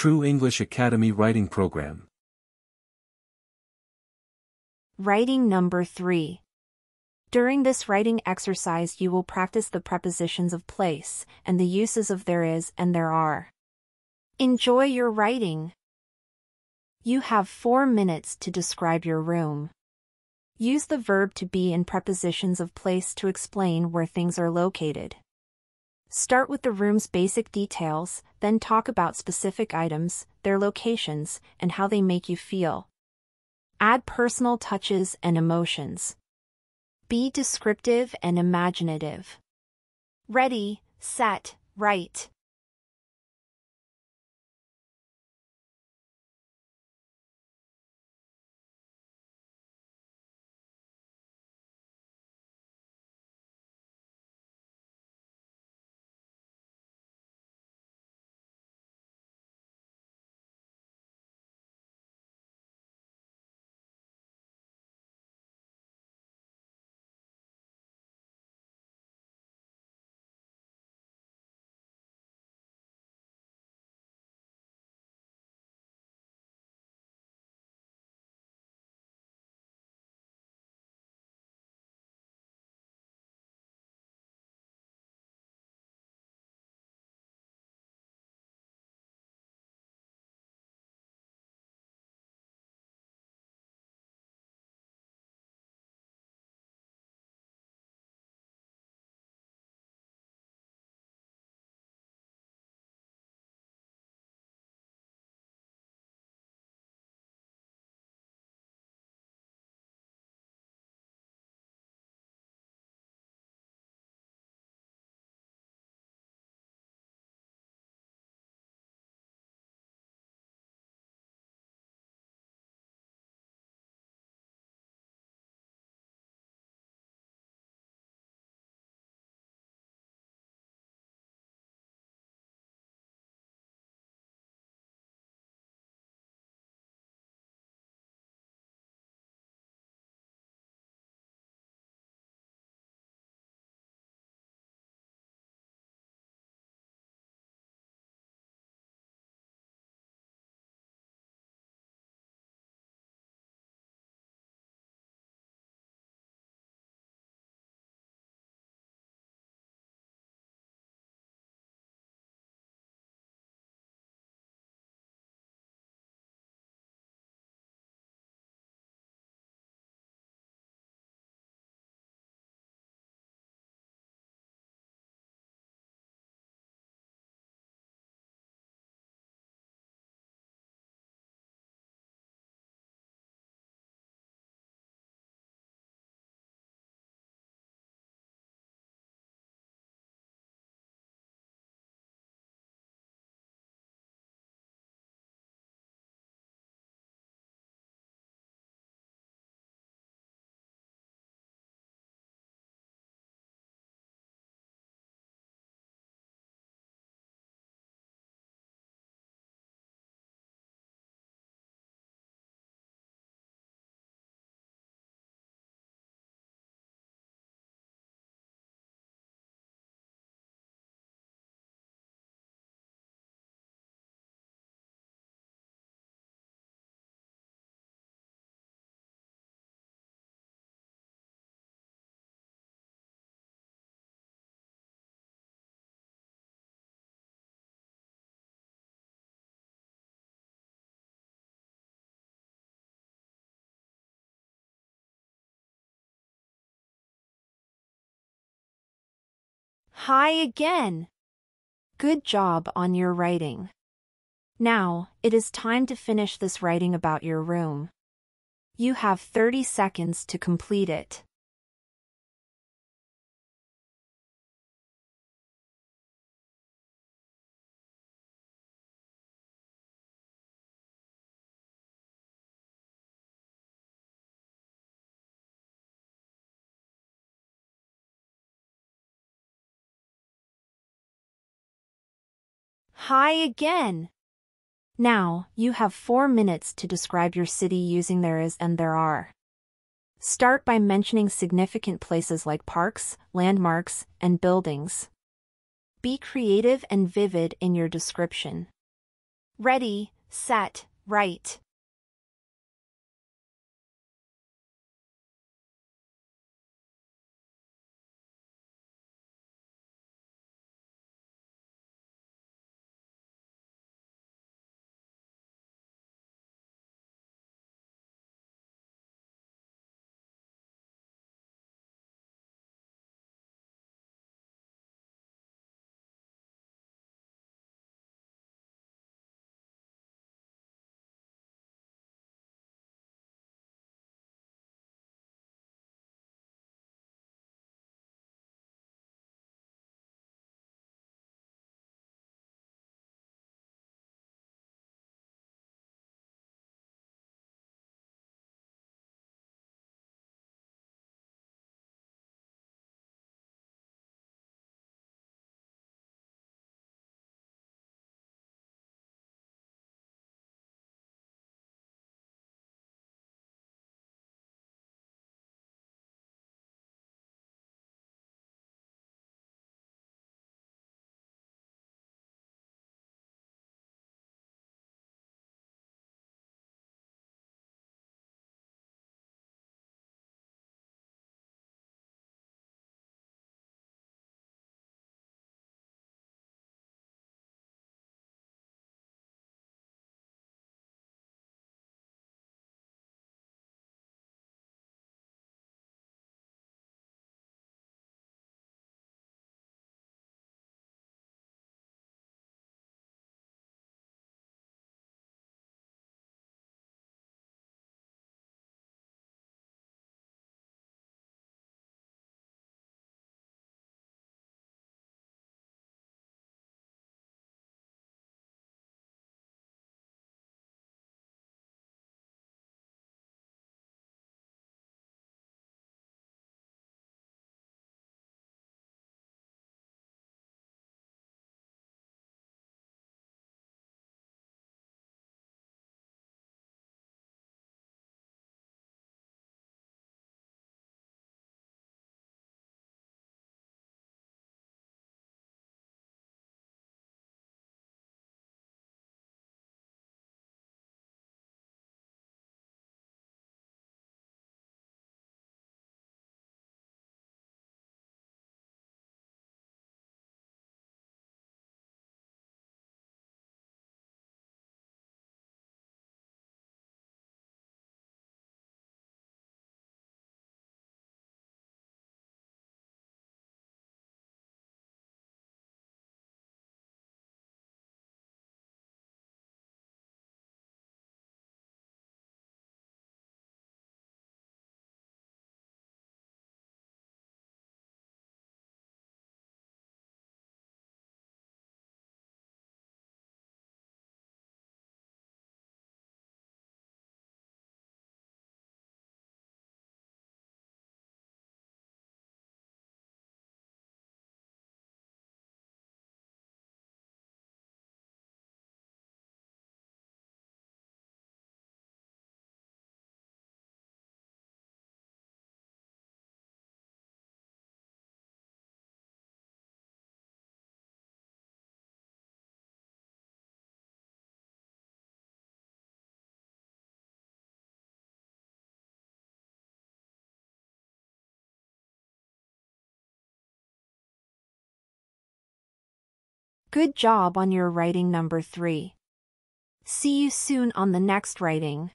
True English Academy Writing Program. Writing number 3. During this writing exercise you will practice the prepositions of place and the uses of there is and there are. Enjoy your writing. You have four minutes to describe your room. Use the verb to be in prepositions of place to explain where things are located. Start with the room's basic details, then talk about specific items, their locations, and how they make you feel. Add personal touches and emotions. Be descriptive and imaginative. Ready, set, write. Hi again! Good job on your writing. Now, it is time to finish this writing about your room. You have 30 seconds to complete it. Hi again! Now, you have four minutes to describe your city using there is and there are. Start by mentioning significant places like parks, landmarks, and buildings. Be creative and vivid in your description. Ready, set, write. Good job on your writing number 3. See you soon on the next writing.